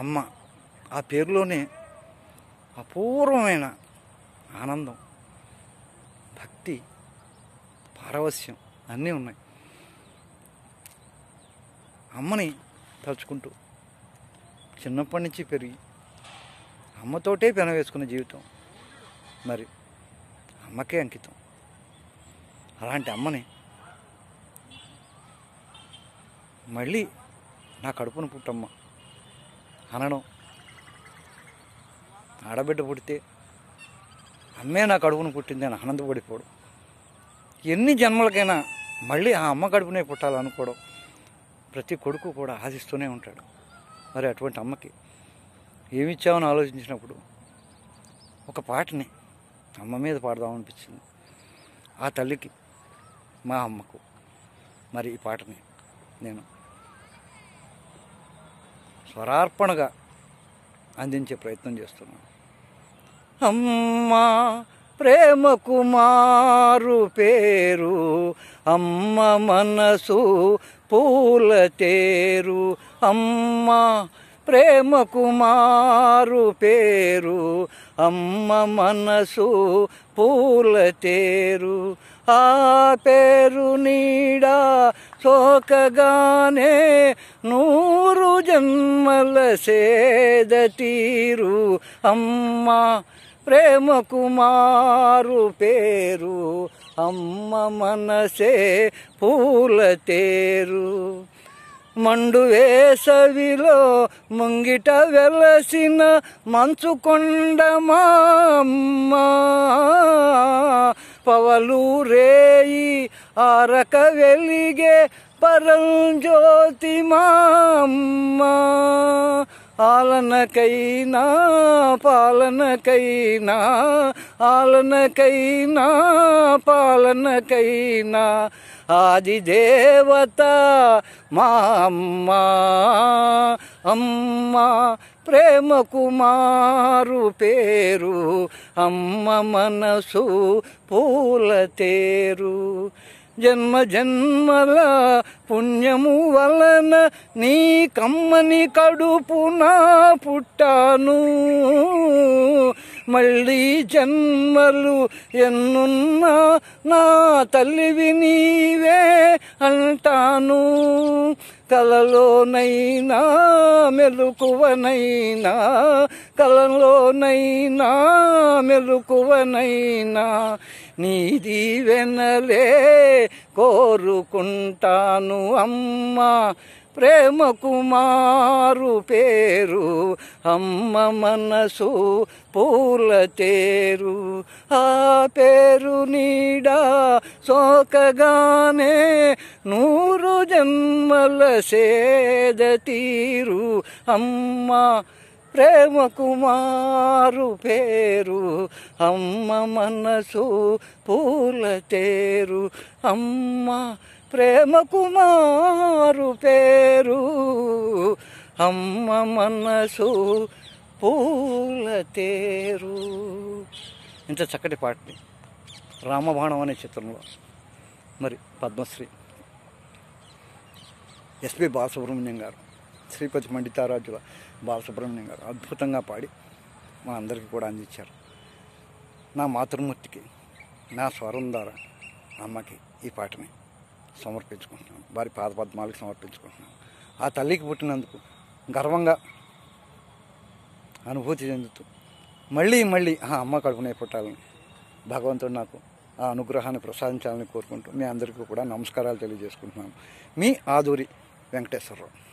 అమ్మ ఆ పేరులోనే అపూర్వమైన ఆనందం భక్తి పారవస్యం అన్నీ ఉన్నాయి అమ్మని తలుచుకుంటూ చిన్నప్పటి నుంచి పెరిగి అమ్మతోటే పెనవేసుకున్న జీవితం మరి అమ్మకే అంకితం అలాంటి అమ్మని మళ్ళీ నా కడుపున పుట్టమ్మ అనడం ఆడబిడ్డ పుడితే అమ్మే నా కడుపును పుట్టింది అని ఆనందపడిపోవడం ఎన్ని జన్మలకైనా మళ్ళీ ఆ అమ్మ కడుపునే పుట్టాలనుకోవడం ప్రతి కొడుకు కూడా ఆశిస్తూనే ఉంటాడు మరి అటువంటి అమ్మకి ఏమిచ్చామని ఆలోచించినప్పుడు ఒక పాటని అమ్మ మీద పాడదామనిపించింది ఆ తల్లికి మా అమ్మకు మరి ఈ పాటని నేను స్వరార్పణగా అందించే ప్రయత్నం చేస్తున్నాను అమ్మా ప్రేమ కుమారు పేరు అమ్మ మనసు పూల తేరు అమ్మ ಪ್ರೇಮ ಕುಮಾರು ಪೇರು ಅಮ್ಮ ಮನಸು ಪೂಲ ತೇರು ಆ ಪೇರು ನೀಳಾ ಶೋಕಗಾನೆ ನೂರು ಸೇದ ತೀರು ಅಮ್ಮ ಪ್ರೇಮ ಕುಮಾರು ಪೇರು ಅಮ್ಮ ಮನಸೆ ಪೂಲ ತೇರು ಮಂಡು ವೇಸವಿ ಮುಂಗಿಟ ವೆಲಸಿನ ಮಂಚುಕೊಂಡ ಮಾವಲು ರೇಯಿ ಆರಕ ಪರಂಜ್ಯೋತಿ ಮಾಮ್ಮ. ఆలనకైనా పాలనకైనా ఆలనకైనా పాలనకైనా ఆది దేవత మా అమ్మ అమ్మ ప్రేమ కుమారు పేరు అమ్మ మనసు పూల తేరు జన్మ జన్మల పుణ్యము వలన నీ కమ్మని కడుపున పుట్టాను మళ్ళీ జన్మలు ఎన్నున్నా నా తల్లివి నీవే అంటాను కలలోనైనా మెలుకువనైనా కలలోనైనా మెలుకువనైనా నీది వెనలే కోరుకుంటాను అమ్మా ప్రేమ కుమారు పేరు అమ్మ మనసు పూల తేరు ఆ పేరు నీడా సోకగానే నూరు జన్మల సేద తీరు అమ్మ ప్రేమ కుమారు పేరు అమ్మ మనసు పూల తేరు అమ్మ ప్రేమ కుమారు పేరు అమ్మ మనసు పూల తేరు ఇంత చక్కటి పాటని రామబాణం అనే చిత్రంలో మరి పద్మశ్రీ ఎస్పి బాలసుబ్రహ్మణ్యం గారు శ్రీపతి పండితారాజుల బాలసుబ్రహ్మణ్యం గారు అద్భుతంగా పాడి మా అందరికీ కూడా అందించారు నా మాతృమూర్తికి నా స్వరం ద్వారా అమ్మకి ఈ పాటని సమర్పించుకుంటున్నాను వారి పద్మాలకి సమర్పించుకుంటున్నాను ఆ తల్లికి పుట్టినందుకు గర్వంగా అనుభూతి చెందుతూ మళ్ళీ మళ్ళీ ఆ అమ్మ కడుపునే పుట్టాలని భగవంతుడు నాకు ఆ అనుగ్రహాన్ని ప్రసాదించాలని కోరుకుంటూ మీ అందరికీ కూడా నమస్కారాలు తెలియజేసుకుంటున్నాను మీ ఆదూరి వెంకటేశ్వరరావు